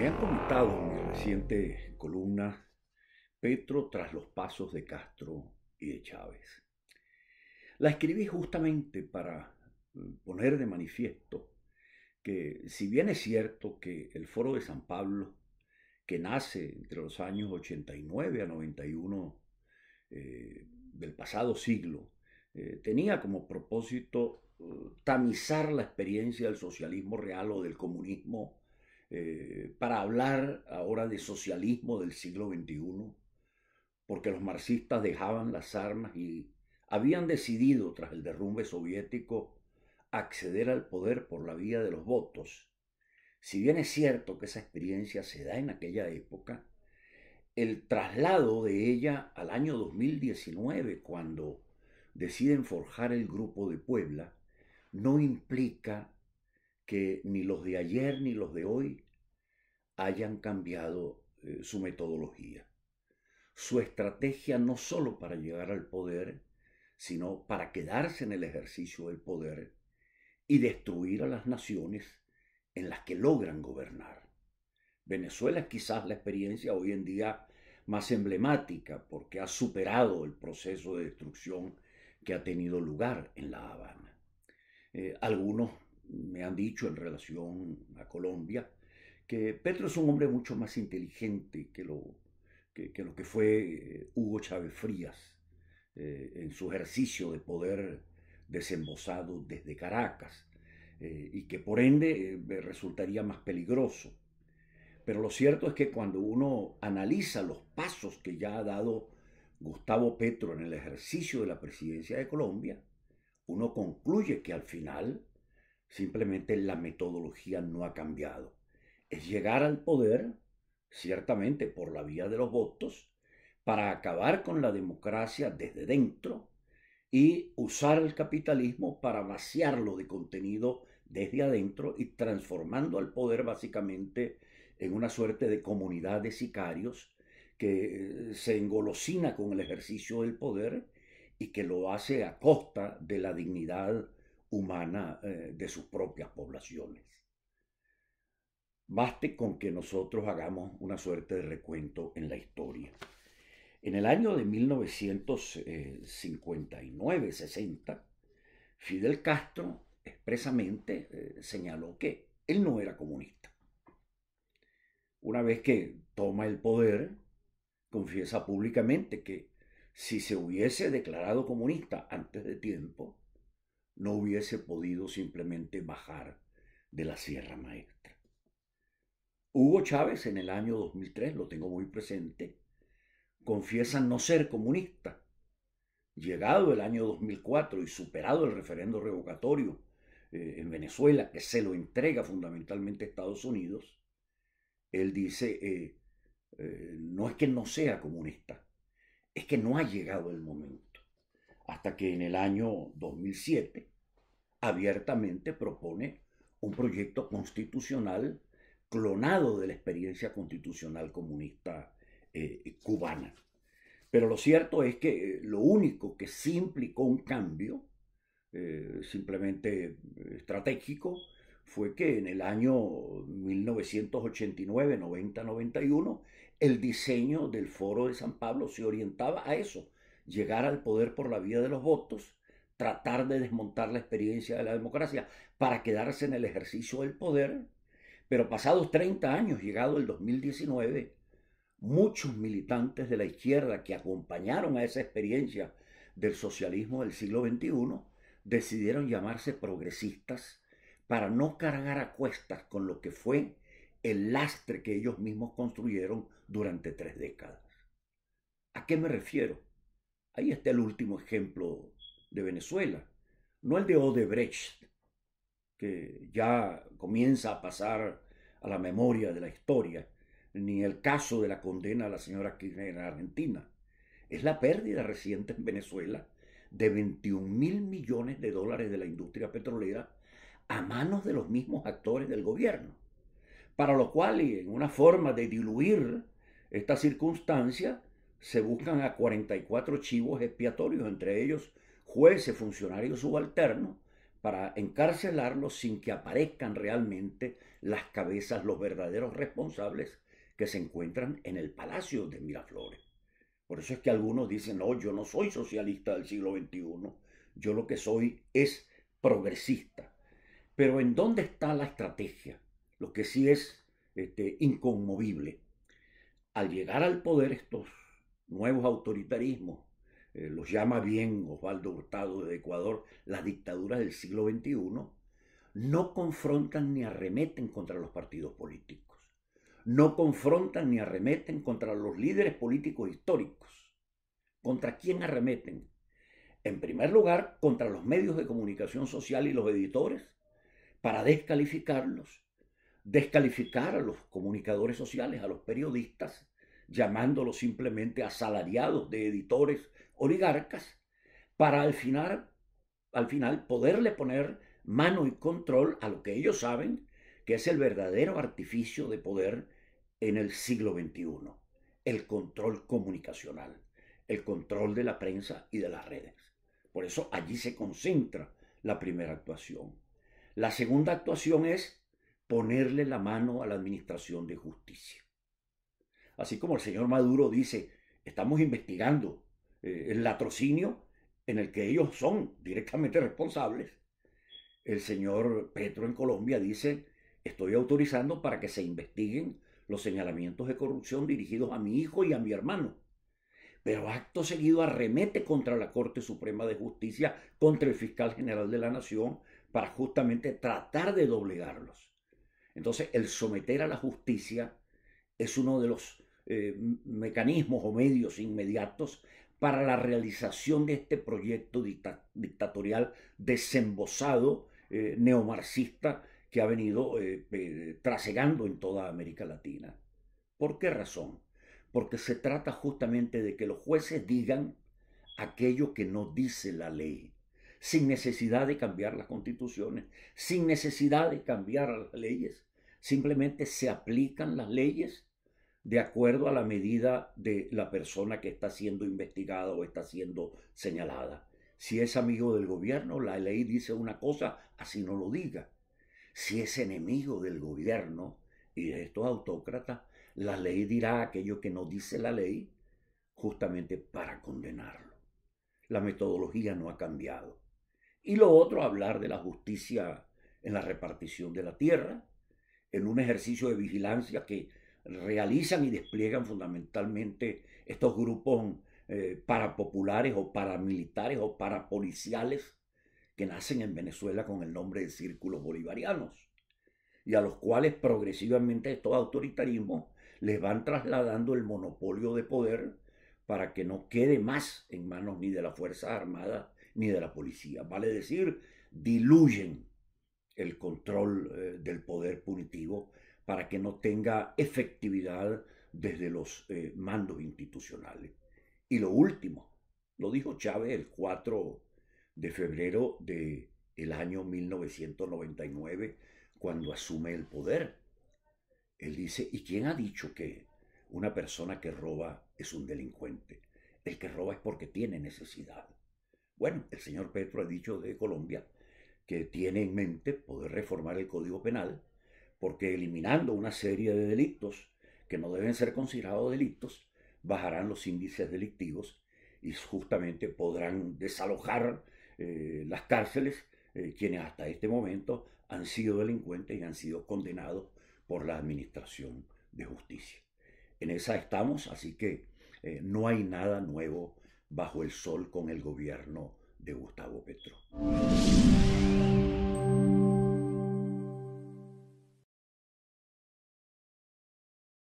Me han comentado en mi reciente columna Petro tras los pasos de Castro y de Chávez. La escribí justamente para mm, poner de manifiesto que si bien es cierto que el Foro de San Pablo, que nace entre los años 89 a 91 eh, del pasado siglo, eh, tenía como propósito eh, tamizar la experiencia del socialismo real o del comunismo eh, para hablar ahora de socialismo del siglo XXI, porque los marxistas dejaban las armas y habían decidido, tras el derrumbe soviético, acceder al poder por la vía de los votos. Si bien es cierto que esa experiencia se da en aquella época, el traslado de ella al año 2019, cuando deciden forjar el Grupo de Puebla, no implica que ni los de ayer ni los de hoy hayan cambiado eh, su metodología, su estrategia no sólo para llegar al poder, sino para quedarse en el ejercicio del poder y destruir a las naciones en las que logran gobernar. Venezuela es quizás la experiencia hoy en día más emblemática porque ha superado el proceso de destrucción que ha tenido lugar en La Habana. Eh, algunos me han dicho en relación a Colombia que Petro es un hombre mucho más inteligente que lo que, lo que fue eh, Hugo Chávez Frías eh, en su ejercicio de poder desembosado desde Caracas eh, y que por ende resultaría más peligroso. Pero lo cierto es que cuando uno analiza los pasos que ya ha dado Gustavo Petro en el ejercicio de la presidencia de Colombia, uno concluye que al final Simplemente la metodología no ha cambiado. Es llegar al poder, ciertamente por la vía de los votos, para acabar con la democracia desde dentro y usar el capitalismo para vaciarlo de contenido desde adentro y transformando al poder básicamente en una suerte de comunidad de sicarios que eh, se engolosina con el ejercicio del poder y que lo hace a costa de la dignidad humana eh, de sus propias poblaciones. Baste con que nosotros hagamos una suerte de recuento en la historia. En el año de 1959-60, eh, Fidel Castro expresamente eh, señaló que él no era comunista. Una vez que toma el poder, confiesa públicamente que si se hubiese declarado comunista antes de tiempo, no hubiese podido simplemente bajar de la Sierra Maestra. Hugo Chávez en el año 2003, lo tengo muy presente, confiesa no ser comunista. Llegado el año 2004 y superado el referendo revocatorio eh, en Venezuela, que se lo entrega fundamentalmente a Estados Unidos, él dice, eh, eh, no es que no sea comunista, es que no ha llegado el momento. Hasta que en el año 2007 abiertamente propone un proyecto constitucional clonado de la experiencia constitucional comunista eh, cubana. Pero lo cierto es que eh, lo único que sí implicó un cambio, eh, simplemente estratégico, fue que en el año 1989, 90, 91, el diseño del Foro de San Pablo se orientaba a eso, llegar al poder por la vía de los votos tratar de desmontar la experiencia de la democracia para quedarse en el ejercicio del poder, pero pasados 30 años, llegado el 2019, muchos militantes de la izquierda que acompañaron a esa experiencia del socialismo del siglo XXI decidieron llamarse progresistas para no cargar a cuestas con lo que fue el lastre que ellos mismos construyeron durante tres décadas. ¿A qué me refiero? Ahí está el último ejemplo de Venezuela, no el de Odebrecht, que ya comienza a pasar a la memoria de la historia, ni el caso de la condena a la señora Kirchner en Argentina. Es la pérdida reciente en Venezuela de 21 mil millones de dólares de la industria petrolera a manos de los mismos actores del gobierno. Para lo cual, y en una forma de diluir esta circunstancia, se buscan a 44 chivos expiatorios, entre ellos jueces, funcionarios subalternos, para encarcelarlos sin que aparezcan realmente las cabezas, los verdaderos responsables que se encuentran en el Palacio de Miraflores. Por eso es que algunos dicen, no, yo no soy socialista del siglo XXI, yo lo que soy es progresista. Pero ¿en dónde está la estrategia? Lo que sí es este, inconmovible. Al llegar al poder estos nuevos autoritarismos eh, los llama bien Osvaldo Hurtado de Ecuador, las dictaduras del siglo XXI, no confrontan ni arremeten contra los partidos políticos, no confrontan ni arremeten contra los líderes políticos históricos. ¿Contra quién arremeten? En primer lugar, contra los medios de comunicación social y los editores, para descalificarlos, descalificar a los comunicadores sociales, a los periodistas, llamándolos simplemente asalariados de editores oligarcas, para al final, al final poderle poner mano y control a lo que ellos saben que es el verdadero artificio de poder en el siglo XXI, el control comunicacional, el control de la prensa y de las redes. Por eso allí se concentra la primera actuación. La segunda actuación es ponerle la mano a la administración de justicia así como el señor Maduro dice, estamos investigando eh, el latrocinio en el que ellos son directamente responsables, el señor Petro en Colombia dice, estoy autorizando para que se investiguen los señalamientos de corrupción dirigidos a mi hijo y a mi hermano. Pero acto seguido arremete contra la Corte Suprema de Justicia, contra el fiscal general de la Nación, para justamente tratar de doblegarlos. Entonces, el someter a la justicia es uno de los eh, mecanismos o medios inmediatos para la realización de este proyecto dictatorial desembosado, eh, neomarxista, que ha venido eh, trasegando en toda América Latina. ¿Por qué razón? Porque se trata justamente de que los jueces digan aquello que no dice la ley, sin necesidad de cambiar las constituciones, sin necesidad de cambiar las leyes. Simplemente se aplican las leyes de acuerdo a la medida de la persona que está siendo investigada o está siendo señalada. Si es amigo del gobierno, la ley dice una cosa, así no lo diga. Si es enemigo del gobierno y de estos autócratas, la ley dirá aquello que no dice la ley justamente para condenarlo. La metodología no ha cambiado. Y lo otro, hablar de la justicia en la repartición de la tierra, en un ejercicio de vigilancia que realizan y despliegan fundamentalmente estos grupos eh, parapopulares o paramilitares o parapoliciales que nacen en Venezuela con el nombre de círculos bolivarianos y a los cuales progresivamente estos autoritarismos les van trasladando el monopolio de poder para que no quede más en manos ni de la fuerza armada ni de la policía. Vale decir, diluyen el control eh, del poder punitivo para que no tenga efectividad desde los eh, mandos institucionales. Y lo último, lo dijo Chávez el 4 de febrero del el año 1999, cuando asume el poder. Él dice, ¿y quién ha dicho que una persona que roba es un delincuente? El que roba es porque tiene necesidad. Bueno, el señor Petro ha dicho de Colombia que tiene en mente poder reformar el Código Penal porque eliminando una serie de delitos que no deben ser considerados delitos, bajarán los índices delictivos y justamente podrán desalojar eh, las cárceles eh, quienes hasta este momento han sido delincuentes y han sido condenados por la Administración de Justicia. En esa estamos, así que eh, no hay nada nuevo bajo el sol con el gobierno de Gustavo Petro.